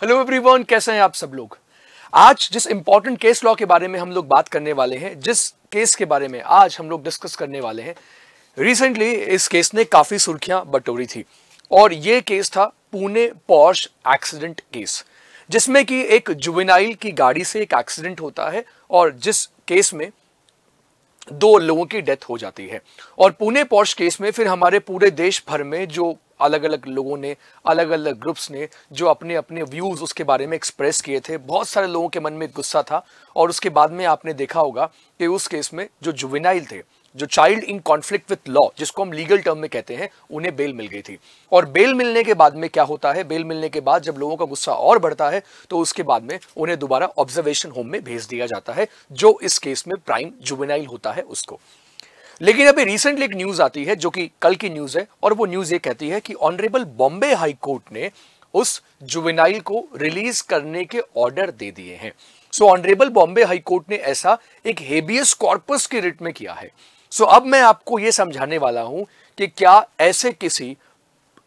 Hello everyone कैसे हैं आप सब लोग आज जिस इंपॉर्टेंट केस लॉ के बारे में हम लोग बात करने वाले हैं जिस केस के बारे में आज हम लोग डिस्कस करने वाले हैं रिसेंटली इस केस ने काफ़ी सुर्खियां बटोरी थी और ये केस था पुणे पॉर्श एक्सीडेंट केस जिसमें कि एक जुबेनाइल की गाड़ी से एक एक्सीडेंट होता है और जिस केस में दो लोगों की डेथ हो जाती है और पुणे पॉर्श केस में फिर हमारे पूरे देश भर में जो अलग अलग लोगों ने अलग अलग ग्रुप्स ने जो अपने अपने व्यूज़ उसके बारे में एक्सप्रेस किए थे बहुत सारे लोगों के मन में गुस्सा था और उसके बाद में आपने देखा होगा कि उस केस में जो जुविनाइल थे जो child in conflict with law जिसको हम लीगल टर्म में कहते हैं उन्हें बेल मिल गई थी और बेल मिलने के बाद में क्या होता है बेल मिलने के बाद जब लोगों का गुस्सा और बढ़ता है तो उसके बाद में उन्हें दोबारा ऑब्जर्वेशन होम में भेज दिया जाता है जो इस केस में प्राइम जुबेनाइल होता है उसको लेकिन अभी रिसेंटली एक न्यूज आती है जो कि कल की न्यूज है और वो न्यूज ये कहती है कि ऑनरेबल बॉम्बे हाई कोर्ट ने उस जुवेनाइल को रिलीज करने के ऑर्डर दे दिए हैं so honourable Bombay high court ने ऐसा एक हेबियस कॉर्पस के रिट में किया है सो so, अब मैं आपको यह समझाने वाला हूं कि क्या ऐसे किसी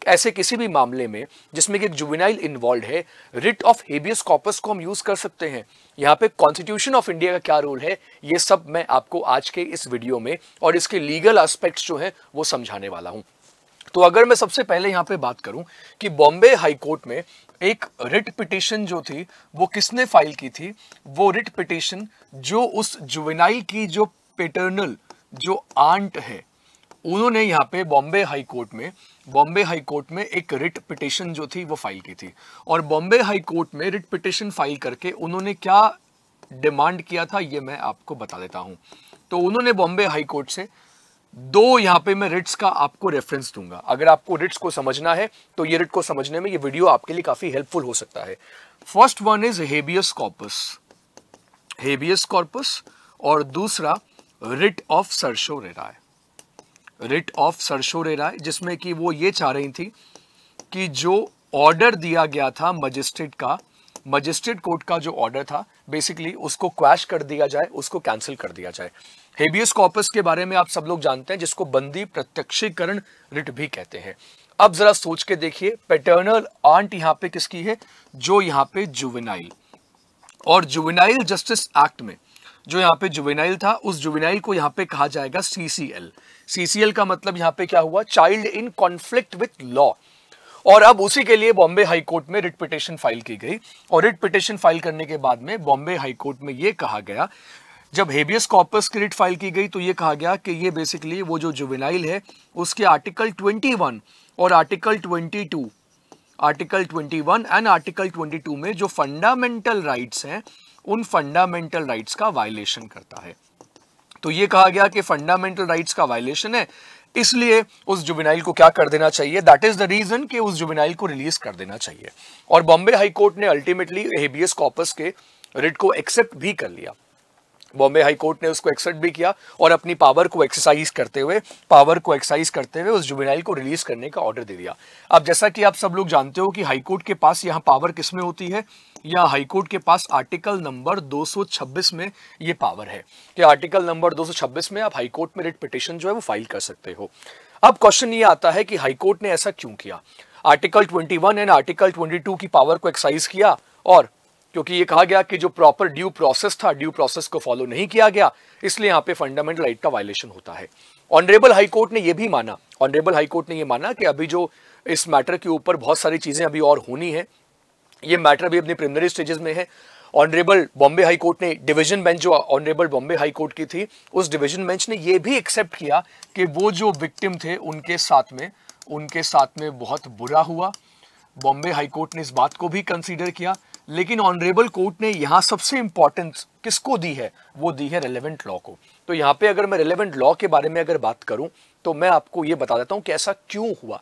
ऐसे किसी भी मामले में जिसमें कि एक जुबिनाइल इन्वॉल्व है रिट ऑफ हेबियस कॉपस को हम यूज कर सकते हैं यहाँ पे कॉन्स्टिट्यूशन ऑफ इंडिया का क्या रोल है ये सब मैं आपको आज के इस वीडियो में और इसके लीगल एस्पेक्ट्स जो हैं वो समझाने वाला हूँ तो अगर मैं सबसे पहले यहाँ पे बात करूँ कि बॉम्बे हाईकोर्ट में एक रिट पिटिशन जो थी वो किसने फाइल की थी वो रिट पिटिशन जो उस जुवेनाइल की जो पेटर्नल जो आंट है उन्होंने यहाँ पे बॉम्बे हाई कोर्ट में बॉम्बे हाई कोर्ट में एक रिट पिटिशन जो थी वो फाइल की थी और बॉम्बे हाई कोर्ट में रिट पिटिशन फाइल करके उन्होंने क्या डिमांड किया था ये मैं आपको बता देता हूँ तो उन्होंने बॉम्बे हाई कोर्ट से दो यहाँ पे मैं रिट्स का आपको रेफरेंस दूंगा अगर आपको रिट्स को समझना है तो ये रिट को समझने में ये वीडियो आपके लिए काफी हेल्पफुल हो सकता है first one is habeas corpus habeas corpus और दूसरा writ of certiorari writ of certiorari जिसमें कि वो ये चाह रही थी कि जो ऑर्डर दिया गया था मजिस्ट्रेट का मजिस्ट्रेट कोर्ट का जो ऑर्डर था बेसिकली उसको क्वैश कर दिया जाए उसको कैंसिल कर दिया जाए हेबियस कॉपस के बारे में आप सब लोग जानते हैं जिसको बंदी प्रत्यक्षीकरण रिट भी कहते हैं अब जरा सोच के देखिए पेटर्नल आंट यहाँ पे किसकी है जो यहाँ पे जुवेनाइल और जुवेनाइल जस्टिस एक्ट में जो यहाँ पे जुवेनाइल था उस जुवेनाइल को यहाँ पे कहा जाएगा सीसीएल सीसीएल का मतलब यहाँ पे क्या हुआ child in conflict with law और अब उसी के लिए बॉम्बे हाई कोर्ट में रिट पिटिशन फाइल की गई और रिट पिटिशन फाइल करने के बाद में बॉम्बे हाई कोर्ट में ये कहा गया जब हेबियस कॉर्पस की रिट फाइल की गई तो ये कहा गया कि ये बेसिकली वो जो जुवेनाइल है उसके आर्टिकल 21 और आर्टिकल 22 आर्टिकल 21 एंड आर्टिकल 22 में जो फंडामेंटल राइट्स हैं उन फंडामेंटल राइट्स का वायलेशन करता है तो ये कहा गया कि फंडामेंटल राइट्स का वायलेशन है इसलिए उस जुबिनाइल को क्या कर देना चाहिए दैट इज द रीजन कि उस जुबिनाइल को रिलीज कर देना चाहिए और बॉम्बे हाईकोर्ट ने अल्टीमेटली एबीएस कॉपस के रिट को एक्सेप्ट भी कर लिया बॉम्बे हाई कोर्ट ने उसको एक्सेप्ट भी किया और अपनी पावर को एक्सरसाइज करते हुए पावर को एक्सरसाइज करते हुए उस जुबिनाइल को रिलीज करने का ऑर्डर दे दिया अब जैसा कि आप सब लोग जानते हो कि हाई कोर्ट के पास यहाँ पावर किस में होती है या हाई कोर्ट के पास आर्टिकल नंबर 226 में ये पावर है कि आर्टिकल नंबर 226 में आप हाईकोर्ट में रिट पिटिशन जो है वो फाइल कर सकते हो अब क्वेश्चन ये आता है कि हाईकोर्ट ने ऐसा क्यों किया आर्टिकल 21 एंड आर्टिकल 22 की पावर को एक्साइज किया और क्योंकि ये कहा गया कि जो प्रॉपर ड्यू प्रोसेस था ड्यू प्रोसेस को फॉलो नहीं किया गया इसलिए यहाँ पे फंडामेंटल राइट का वायलेशन होता है ऑनरेबल हाईकोर्ट ने यह भी माना ऑनरेबल हाईकोर्ट ने यह माना कि अभी जो इस मैटर के ऊपर बहुत सारी चीज़ें अभी और होनी है ये मैटर अभी अपने प्रिमिनरी स्टेजेस में है ऑनरेबल बॉम्बे हाई कोर्ट ने डिवीजन बेंच जो ऑनरेबल बॉम्बे हाई कोर्ट की थी उस डिवीजन बेंच ने यह भी एक्सेप्ट किया कि वो जो विक्टिम थे उनके साथ में उनके साथ में बहुत बुरा हुआ बॉम्बे हाई कोर्ट ने इस बात को भी कंसीडर किया लेकिन ऑनरेबल कोर्ट ने यहाँ सबसे इंपॉर्टेंस किसको दी है वो दी है रेलेवेंट लॉ को तो यहाँ पे अगर मैं रेलेवेंट लॉ के बारे में अगर बात करूं तो मैं आपको ये बता देता हूँ कि ऐसा क्यों हुआ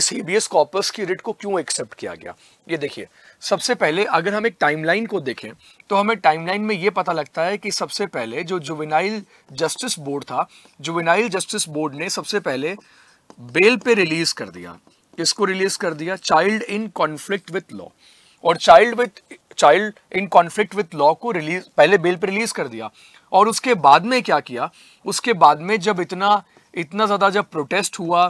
इस हीबीएस कॉपर्स की रिट को क्यों एक्सेप्ट किया गया ये देखिए सबसे पहले अगर हम एक टाइमलाइन को देखें तो हमें टाइमलाइन में ये पता लगता है कि सबसे पहले जो जुवेनाइल जस्टिस बोर्ड था जुवेनाइल जस्टिस बोर्ड ने सबसे पहले बेल पे रिलीज कर दिया किसको रिलीज कर दिया child in conflict with law और child with child in conflict with law को रिलीज पहले बेल पर रिलीज कर दिया और उसके बाद में क्या किया उसके बाद में जब इतना इतना ज़्यादा जब प्रोटेस्ट हुआ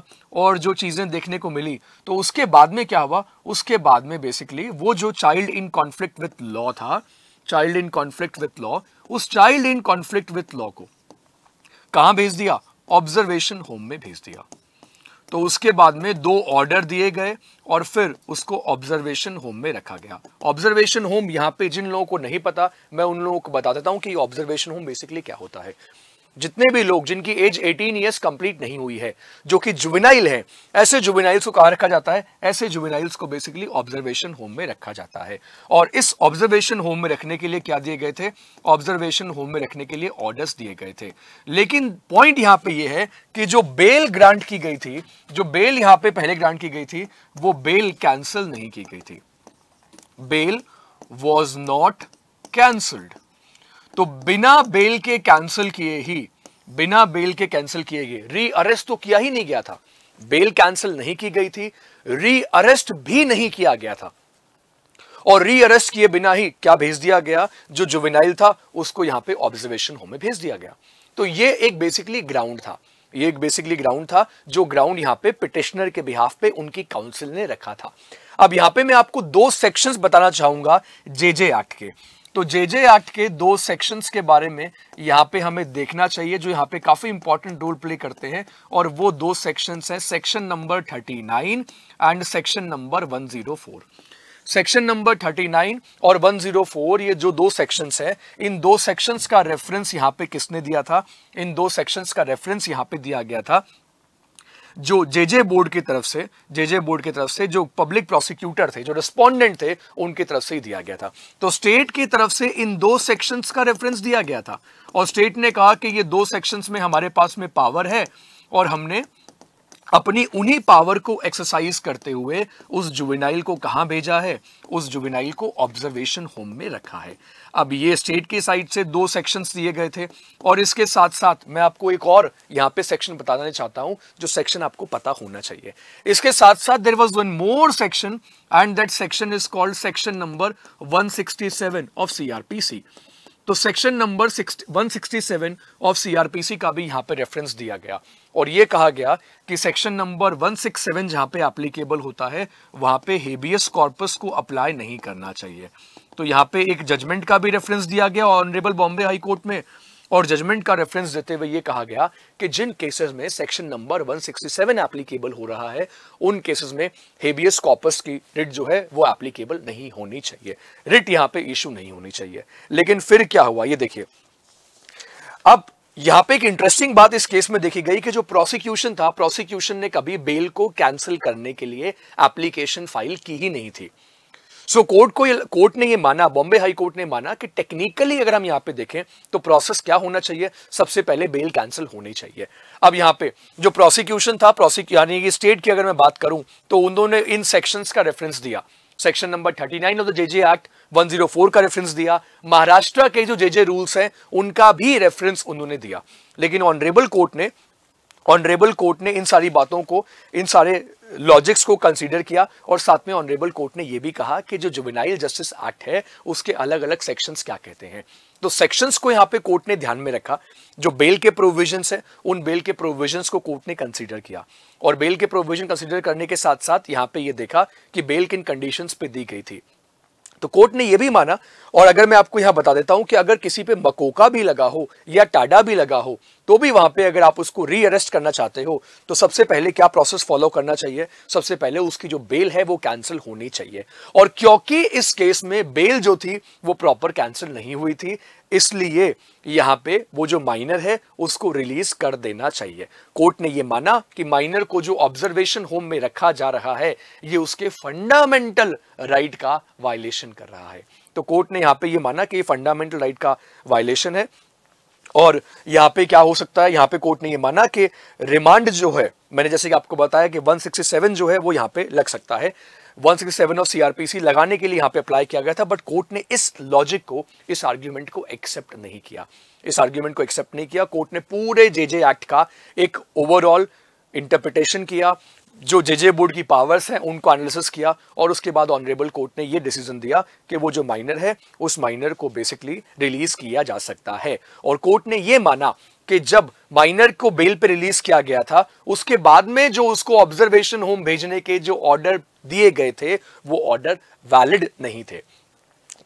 और जो चीज़ें देखने को मिली तो उसके बाद में क्या हुआ उसके बाद में बेसिकली वो जो child in conflict with law था child in conflict with law उस child in conflict with law को कहाँ भेज दिया ऑब्जर्वेशन होम में भेज दिया तो उसके बाद में दो ऑर्डर दिए गए और फिर उसको ऑब्जर्वेशन होम में रखा गया ऑब्जर्वेशन होम यहाँ पे जिन लोगों को नहीं पता मैं उन लोगों को बता देता हूँ कि ऑब्जर्वेशन होम बेसिकली क्या होता है जितने भी लोग जिनकी एज 18 इयर्स कंप्लीट नहीं हुई है जो कि जुबिनाइल है ऐसे जुबिनाइल्स को कहा रखा जाता है ऐसे जुबिनाइल्स को बेसिकली ऑब्जर्वेशन होम में रखा जाता है और इस ऑब्जर्वेशन होम में रखने के लिए क्या दिए गए थे ऑब्जर्वेशन होम में रखने के लिए ऑर्डर्स दिए गए थे लेकिन पॉइंट यहाँ पे यह है कि जो बेल ग्रांट की गई थी जो बेल यहाँ पे पहले ग्रांट की गई थी वो बेल कैंसिल नहीं की गई थी बेल वॉज नॉट कैंसल्ड तो बिना बेल के कैंसिल किए ही बिना बेल के कैंसिल किए गए री अरेस्ट तो किया ही नहीं गया था बेल कैंसिल नहीं की गई थी री अरेस्ट भी नहीं किया गया था और री अरेस्ट किए बिना ही क्या भेज दिया गया जो जुवेनाइल था उसको यहां पे ऑब्जर्वेशन होम में भेज दिया गया तो ये एक बेसिकली ग्राउंड था ये एक बेसिकली ग्राउंड था जो ग्राउंड यहां पे पिटिशनर के बिहाफ पे उनकी काउंसिल ने रखा था अब यहां पे मैं आपको दो सेक्शंस बताना चाहूंगा जे जे एक्ट के तो जे जे एक्ट के दो सेक्शंस के बारे में यहाँ पे हमें देखना चाहिए जो यहाँ पे काफी इंपॉर्टेंट रोल प्ले करते हैं और वो दो सेक्शंस हैं section number 39 and section number 104 section number 39 और 104 ये जो दो सेक्शंस है इन दो सेक्शंस का रेफरेंस यहाँ पे किसने दिया था इन दो सेक्शंस का रेफरेंस यहाँ पे दिया गया था जो जेजे बोर्ड की तरफ से जेजे बोर्ड की तरफ से जो पब्लिक प्रोसिक्यूटर थे जो रेस्पोंडेंट थे उनकी तरफ से ही दिया गया था तो स्टेट की तरफ से इन दो सेक्शंस का रेफरेंस दिया गया था और स्टेट ने कहा कि ये दो सेक्शंस में हमारे पास में पावर है और हमने अपनी उन्हीं पावर को एक्सरसाइज करते हुए उस जुबिनाइल को कहाँ भेजा है उस जुबिनाइल को ऑब्जर्वेशन होम में रखा है अब ये स्टेट की साइड से दो सेक्शंस दिए गए थे और इसके साथ साथ मैं आपको एक और यहाँ पे सेक्शन बताना चाहता हूँ जो सेक्शन आपको पता होना चाहिए इसके साथ साथ there was one more section and that section is called section number 167 of CrPC तो सेक्शन नंबर 167 ऑफ सीआरपीसी का भी यहाँ पे रेफरेंस दिया गया और ये कहा गया कि सेक्शन नंबर 167 जहाँ पे एप्लीकेबल होता है वहाँ पे हेबियस कॉर्पस को अप्लाई नहीं करना चाहिए तो यहाँ पे एक जजमेंट का भी रेफरेंस दिया गया ऑनरेबल बॉम्बे हाई कोर्ट में और जजमेंट का रेफरेंस देते हुए ये कहा गया कि जिन केसेस में सेक्शन नंबर 167 एप्लीकेबल हो रहा है उन केसेस में हेबियस कॉपस की रिट जो है वो एप्लीकेबल नहीं होनी चाहिए रिट यहाँ पे इशू नहीं होनी चाहिए लेकिन फिर क्या हुआ ये देखिए अब यहाँ पे एक इंटरेस्टिंग बात इस केस में देखी गई कि जो प्रोसिक्यूशन था प्रोसिक्यूशन ने कभी बेल को कैंसिल करने के लिए एप्लीकेशन फाइल की ही नहीं थी सो so, कोर्ट को कोर्ट ने ये माना बॉम्बे हाई कोर्ट ने माना कि टेक्निकली अगर हम यहाँ पे देखें तो प्रोसेस क्या होना चाहिए सबसे पहले बेल कैंसिल होनी चाहिए अब यहाँ पे जो प्रोसिक्यूशन था यानी कि स्टेट की अगर मैं बात करूं तो उन्होंने इन सेक्शंस का रेफरेंस दिया section number 39 of the JJ act 104 का रेफरेंस दिया महाराष्ट्र के जो जेजे रूल्स हैं उनका भी रेफरेंस उन्होंने दिया लेकिन ऑनरेबल कोर्ट ने ऑनरेबल कोर्ट ने इन सारी बातों को इन सारे लॉजिक्स को कंसीडर किया और साथ में ऑनरेबल कोर्ट ने यह भी कहा कि जो जुबिनाइल जस्टिस एक्ट है उसके अलग अलग सेक्शंस क्या कहते हैं तो सेक्शंस को यहाँ पे कोर्ट ने ध्यान में रखा जो बेल के प्रोविजंस हैं उन बेल के प्रोविजंस को कोर्ट ने कंसीडर किया और बेल के प्रोविजन कंसीडर करने के साथ साथ यहाँ पे ये यह देखा कि बेल किन कंडीशंस पे दी गई थी तो कोर्ट ने यह भी माना और अगर मैं आपको यहां बता देता हूं कि अगर किसी पे मकोका भी लगा हो या टाडा भी लगा हो तो भी वहां पे अगर आप उसको रीअरेस्ट करना चाहते हो तो सबसे पहले क्या प्रोसेस फॉलो करना चाहिए सबसे पहले उसकी जो बेल है वो कैंसिल होनी चाहिए और क्योंकि इस केस में बेल जो थी वो प्रॉपर कैंसिल नहीं हुई थी इसलिए यहाँ पे वो जो माइनर है उसको रिलीज कर देना चाहिए कोर्ट ने ये माना कि माइनर को जो ऑब्जर्वेशन होम में रखा जा रहा है ये उसके फंडामेंटल राइट का वायलेशन कर रहा है तो कोर्ट ने यहाँ पे ये माना कि ये फंडामेंटल राइट का वायलेशन है और यहाँ पे क्या हो सकता है यहाँ पे कोर्ट ने ये माना कि रिमांड जो है मैंने जैसे कि आपको बताया कि 167 जो है वो यहाँ पे लग सकता है 167 ऑफ सीआरपीसी लगाने के लिए यहाँ पे अप्लाई किया गया था बट कोर्ट ने इस लॉजिक को इस आर्ग्यूमेंट को एक्सेप्ट नहीं किया इस आर्ग्यूमेंट को एक्सेप्ट नहीं किया कोर्ट ने पूरे जे जे एक्ट का एक ओवरऑल इंटरप्रिटेशन किया जो जे जे बोर्ड की पावर्स हैं उनको एनालिसिस किया और उसके बाद ऑनरेबल कोर्ट ने ये डिसीजन दिया कि वो जो माइनर है उस माइनर को बेसिकली रिलीज किया जा सकता है और कोर्ट ने ये माना कि जब माइनर को बेल पे रिलीज किया गया था उसके बाद में जो उसको ऑब्जर्वेशन होम भेजने के जो ऑर्डर दिए गए थे वो ऑर्डर वैलिड नहीं थे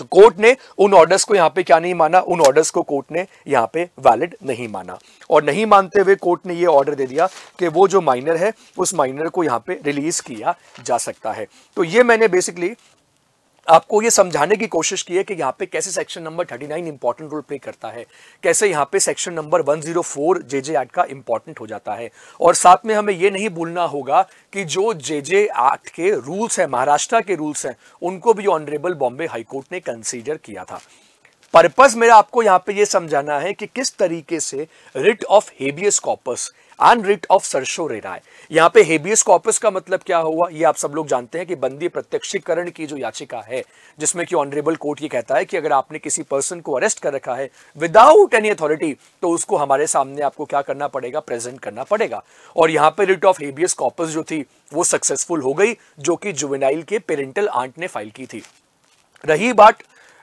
तो कोर्ट ने उन ऑर्डर्स को यहाँ पे क्या नहीं माना उन ऑर्डर्स को कोर्ट ने यहाँ पे वैलिड नहीं माना और नहीं मानते हुए कोर्ट ने ये ऑर्डर दे दिया कि वो जो माइनर है उस माइनर को यहाँ पे रिलीज किया जा सकता है तो ये मैंने बेसिकली आपको ये समझाने की कोशिश की है कि यहाँ पे कैसे section number 39 nine important role play करता है कैसे यहाँ पे section number 104 zero J J act का इंपॉर्टेंट हो जाता है और साथ में हमें ये नहीं भूलना होगा कि जो जे जे एक्ट के रूल्स हैं महाराष्ट्र के रूल्स हैं उनको भी ऑनरेबल बॉम्बे हाईकोर्ट ने कंसिडर किया था पर्पज मेरा आपको यहाँ पे ये समझाना है कि किस तरीके से writ of habeas corpus on writ of रे राय यहाँ पे हेबियस कॉर्पस का मतलब क्या हुआ ये आप सब लोग जानते हैं कि बंदी प्रत्यक्षीकरण की जो याचिका है जिसमें कि ऑनरेबल कोर्ट ये कहता है कि अगर आपने किसी पर्सन को अरेस्ट कर रखा है विदाउट एनी अथॉरिटी तो उसको हमारे सामने आपको क्या करना पड़ेगा प्रेजेंट करना पड़ेगा और यहाँ पे रिट ऑफ हेबियस कॉर्पस जो थी वो सक्सेसफुल हो गई जो कि जुवेनाइल के पेरेंटल आंट ने फाइल की थी रही बात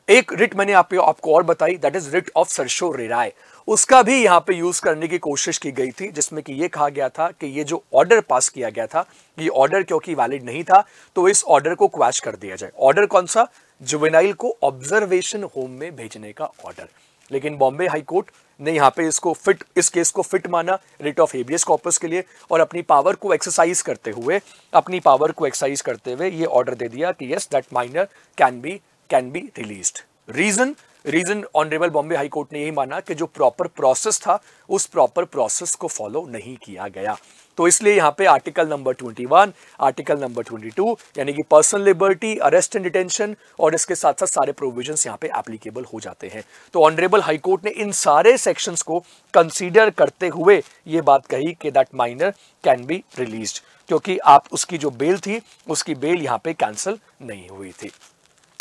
एक रिट मैंने आप आपको और बताई दैट इज रिट ऑफ सरसो रेराय उसका भी यहाँ पे यूज करने की कोशिश की गई थी जिसमें कि ये कहा गया था कि ये जो ऑर्डर पास किया गया था ये ऑर्डर क्योंकि वैलिड नहीं था तो इस ऑर्डर को क्वैश कर दिया जाए ऑर्डर कौन सा जुवेनाइल को ऑब्जर्वेशन होम में भेजने का ऑर्डर लेकिन बॉम्बे हाईकोर्ट ने यहाँ पे इसको फिट इस केस को फिट माना रेट ऑफ एबीएस कॉपर्स के लिए और अपनी पावर को एक्सरसाइज करते हुए अपनी पावर को एक्सरसाइज करते हुए ये ऑर्डर दे दिया कि yes that minor can be can be release reason reason honourable Bombay high court ने यही माना कि जो प्रॉपर प्रोसेस था उस प्रॉपर प्रोसेस को फॉलो नहीं किया गया तो इसलिए यहाँ पे आर्टिकल नंबर 21, आर्टिकल नंबर 22 यानी कि personal liberty arrest and detention और इसके साथ साथ सारे प्रोविजंस यहाँ पे एप्लीकेबल हो जाते हैं तो ऑनरेबल हाईकोर्ट ने इन सारे सेक्शंस को कंसीडर करते हुए ये बात कही कि that minor can be release क्योंकि आप उसकी जो बेल थी उसकी बेल यहाँ पे कैंसिल नहीं हुई थी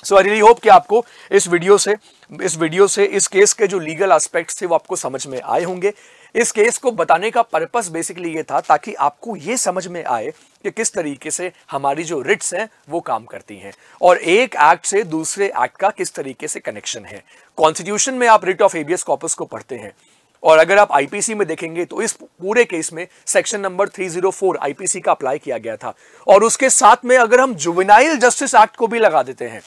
सो आई रियली होप कि आपको इस वीडियो से इस वीडियो से इस केस के जो लीगल एस्पेक्ट्स थे वो आपको समझ में आए होंगे इस केस को बताने का पर्पस बेसिकली ये था ताकि आपको ये समझ में आए कि किस तरीके से हमारी जो रिट्स हैं वो काम करती हैं और एक एक्ट से दूसरे एक्ट का किस तरीके से कनेक्शन है कॉन्स्टिट्यूशन में आप रिट ऑफ एबीएस कॉपस को पढ़ते हैं और अगर आप आईपीसी में देखेंगे तो इस पूरे केस में सेक्शन नंबर 304 आईपीसी का अप्लाई किया गया था और उसके साथ में अगर हम जुवेनाइल जस्टिस एक्ट को भी लगा देते हैं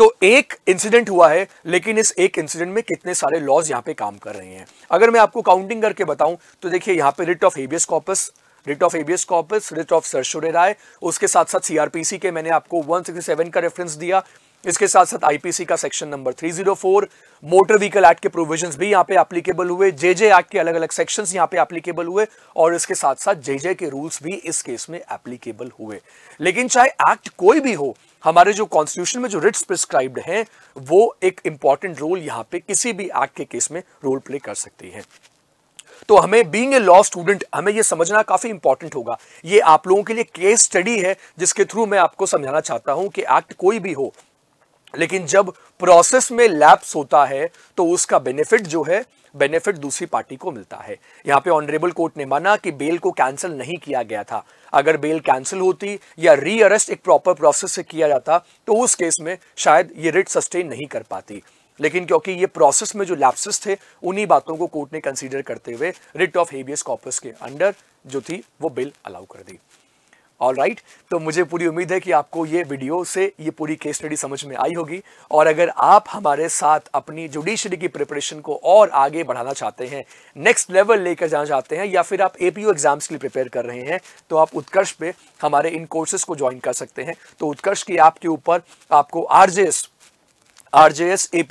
तो एक इंसिडेंट हुआ है लेकिन इस एक इंसिडेंट में कितने सारे लॉज यहाँ पे काम कर रहे हैं अगर मैं आपको काउंटिंग करके बताऊं तो देखिए यहाँ पे writ of habeas corpus writ of habeas corpus writ of certiorari उसके साथ साथ सीआरपीसी के मैंने आपको 167 का रेफरेंस दिया इसके साथ साथ आईपीसी का section number 304 motor vehicle act के प्रोविजंस भी यहाँ पे एप्लीकेबल हुए जे जे एक्ट के अलग अलग सेक्शंस यहाँ पे एप्लीकेबल हुए और इसके साथ साथ जे जे के रूल्स भी इस केस में एप्लीकेबल हुए लेकिन चाहे एक्ट कोई भी हो हमारे जो कॉन्स्टिट्यूशन में जो रिट्स प्रिस्क्राइब्ड हैं वो एक इंपॉर्टेंट रोल यहाँ पे किसी भी एक्ट के केस में रोल प्ले कर सकती है तो हमें बीइंग ए लॉ स्टूडेंट हमें ये समझना काफी इंपॉर्टेंट होगा ये आप लोगों के लिए केस स्टडी है जिसके थ्रू मैं आपको समझाना चाहता हूं कि एक्ट कोई भी हो लेकिन जब प्रोसेस में लैप्स होता है तो उसका बेनिफिट जो है बेनिफिट दूसरी पार्टी को मिलता है यहाँ पे ऑनरेबल कोर्ट ने माना कि बेल को कैंसिल नहीं किया गया था अगर बेल कैंसिल होती या री अरेस्ट एक प्रॉपर प्रोसेस से किया जाता तो उस केस में शायद ये रिट सस्टेन नहीं कर पाती लेकिन क्योंकि ये प्रोसेस में जो लैप्सिस थे उन्हीं बातों को कोर्ट ने कंसीडर करते हुए रिट ऑफ हेबियस कॉपर्स के अंडर जो थी वो बिल अलाउ कर दी ऑल राइट right? तो मुझे पूरी उम्मीद है कि आपको ये वीडियो से ये पूरी केस स्टडी समझ में आई होगी और अगर आप हमारे साथ अपनी जुडिशरी की प्रिपरेशन को और आगे बढ़ाना चाहते हैं नेक्स्ट लेवल लेकर जाना चाहते हैं या फिर आप ए एग्जाम्स के लिए प्रिपेयर कर रहे हैं तो आप उत्कर्ष पे हमारे इन कोर्सेज को ज्वाइन कर सकते हैं तो उत्कर्ष की ऐप के ऊपर आपको R J S R J S A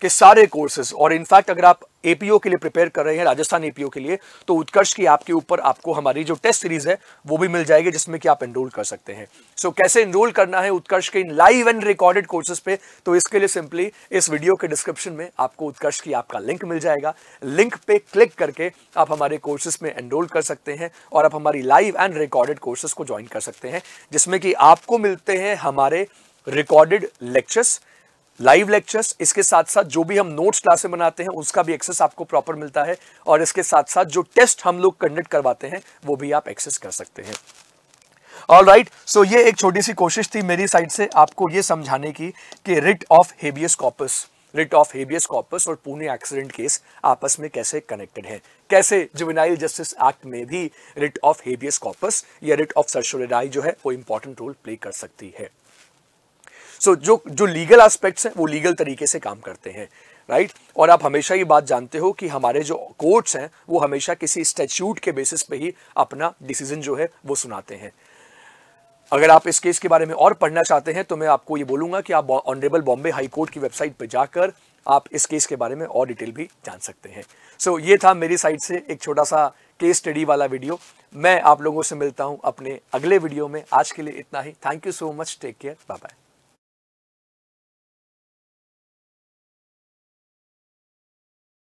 के सारे कोर्सेज और इनफैक्ट अगर आप एपीओ के लिए प्रिपेयर कर रहे हैं राजस्थान एपीओ के लिए तो उत्कर्ष की आपके ऊपर आपको हमारी जो टेस्ट सीरीज है वो भी मिल जाएगी जिसमें कि आप एनरोल कर सकते हैं सो so, कैसे एनरोल करना है उत्कर्ष के इन लाइव एंड रिकॉर्डेड कोर्सेज पे तो इसके लिए सिंपली इस वीडियो के डिस्क्रिप्शन में आपको उत्कर्ष की आपका लिंक मिल जाएगा लिंक पे क्लिक करके आप हमारे कोर्सेज में एनरोल कर सकते हैं और आप हमारी लाइव एंड रिकॉर्डेड कोर्सेज को ज्वाइन कर सकते हैं जिसमें कि आपको मिलते हैं हमारे रिकॉर्डेड लेक्चर्स लाइव लेक्चर्स इसके साथ साथ जो भी हम नोट्स क्लासे बनाते हैं उसका भी एक्सेस आपको प्रॉपर मिलता है और इसके साथ साथ जो टेस्ट हम लोग कंडक्ट करवाते हैं वो भी आप एक्सेस कर सकते हैं ऑल राइट सो ये एक छोटी सी कोशिश थी मेरी साइड से आपको ये समझाने की कि writ of habeas corpus writ of habeas corpus और पुणे एक्सीडेंट केस आपस में कैसे कनेक्टेड है कैसे जुबिनाइल जस्टिस एक्ट में भी रिट ऑफ हेबियस कॉपस या रिट ऑफ सर्शोरेडाई जो है वो इंपॉर्टेंट रोल प्ले कर सकती है सो so, जो जो लीगल एस्पेक्ट्स हैं वो लीगल तरीके से काम करते हैं राइट right? और आप हमेशा ये बात जानते हो कि हमारे जो कोर्ट्स हैं वो हमेशा किसी स्टैच्यूट के बेसिस पे ही अपना डिसीजन जो है वो सुनाते हैं अगर आप इस केस के बारे में और पढ़ना चाहते हैं तो मैं आपको ये बोलूंगा कि आप ऑनरेबल बॉम्बे हाई कोर्ट की वेबसाइट पर जाकर आप इस केस के बारे में और डिटेल भी जान सकते हैं सो so, ये था मेरी साइड से एक छोटा सा केस स्टडी वाला वीडियो मैं आप लोगों से मिलता हूँ अपने अगले वीडियो में आज के लिए इतना ही thank you so much take care bye bye